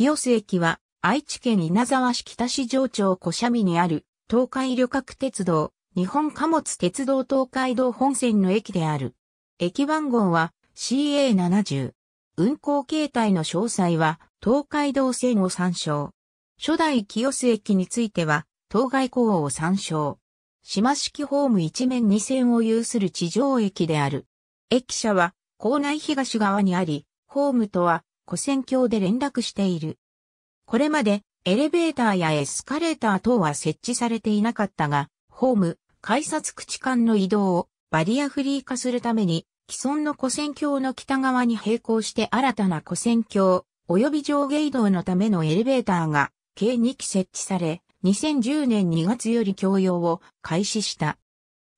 清瀬駅は、愛知県稲沢市北市城町小社見にある、東海旅客鉄道、日本貨物鉄道東海道本線の駅である。駅番号は CA70。運行形態の詳細は、東海道線を参照。初代清瀬駅については、当該港を参照。島式ホーム一面二線を有する地上駅である。駅舎は、校内東側にあり、ホームとは古戦橋で連絡している。これまでエレベーターやエスカレーター等は設置されていなかったが、ホーム、改札口間の移動をバリアフリー化するために、既存の古戦橋の北側に並行して新たな古戦橋、及び上下移動のためのエレベーターが計2機設置され、2010年2月より供用を開始した。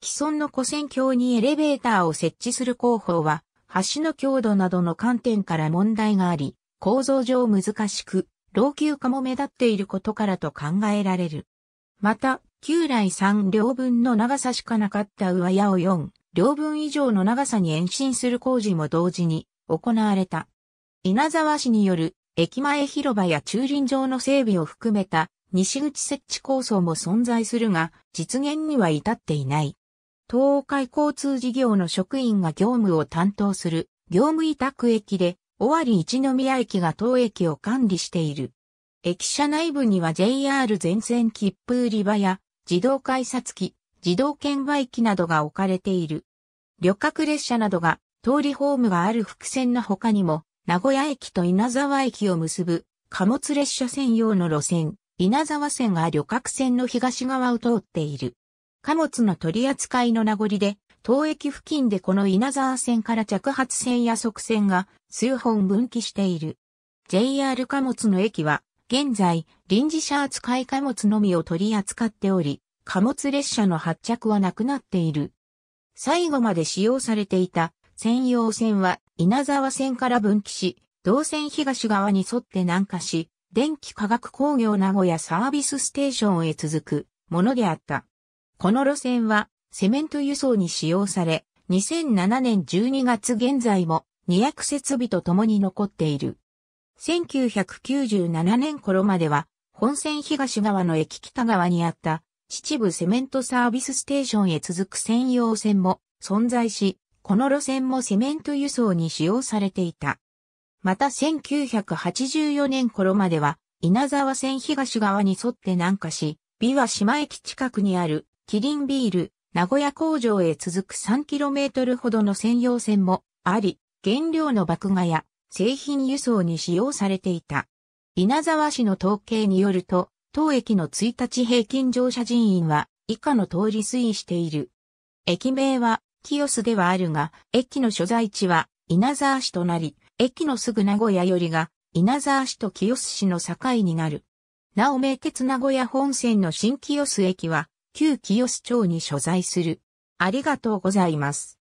既存の古戦橋にエレベーターを設置する工法は、橋の強度などの観点から問題があり、構造上難しく、老朽化も目立っていることからと考えられる。また、旧来3両分の長さしかなかった上屋を4両分以上の長さに延伸する工事も同時に行われた。稲沢市による駅前広場や駐輪場の整備を含めた西口設置構想も存在するが、実現には至っていない。東海交通事業の職員が業務を担当する業務委託駅で、尾張一宮駅が当駅を管理している。駅舎内部には JR 全線切符売り場や自動改札機、自動券売機などが置かれている。旅客列車などが通りホームがある伏線の他にも、名古屋駅と稲沢駅を結ぶ貨物列車専用の路線、稲沢線が旅客線の東側を通っている。貨物の取り扱いの名残で、当駅付近でこの稲沢線から着発線や側線が数本分岐している。JR 貨物の駅は、現在、臨時車扱い貨物のみを取り扱っており、貨物列車の発着はなくなっている。最後まで使用されていた専用線は稲沢線から分岐し、動線東側に沿って南下し、電気化学工業名古屋サービスステーションへ続くものであった。この路線はセメント輸送に使用され、2007年12月現在も2 0設備と共に残っている。1997年頃までは本線東側の駅北側にあった秩父セメントサービスステーションへ続く専用線も存在し、この路線もセメント輸送に使用されていた。また1984年頃までは、稲沢線東側に沿って南下し、美和島駅近くにあるキリンビール、名古屋工場へ続く 3km ほどの専用線もあり、原料の麦芽や製品輸送に使用されていた。稲沢市の統計によると、当駅の1日平均乗車人員は以下の通り推移している。駅名は清須ではあるが、駅の所在地は稲沢市となり、駅のすぐ名古屋よりが稲沢市と清須市の境になる。なお名鉄名古屋本線の新清須駅は旧清志町に所在する。ありがとうございます。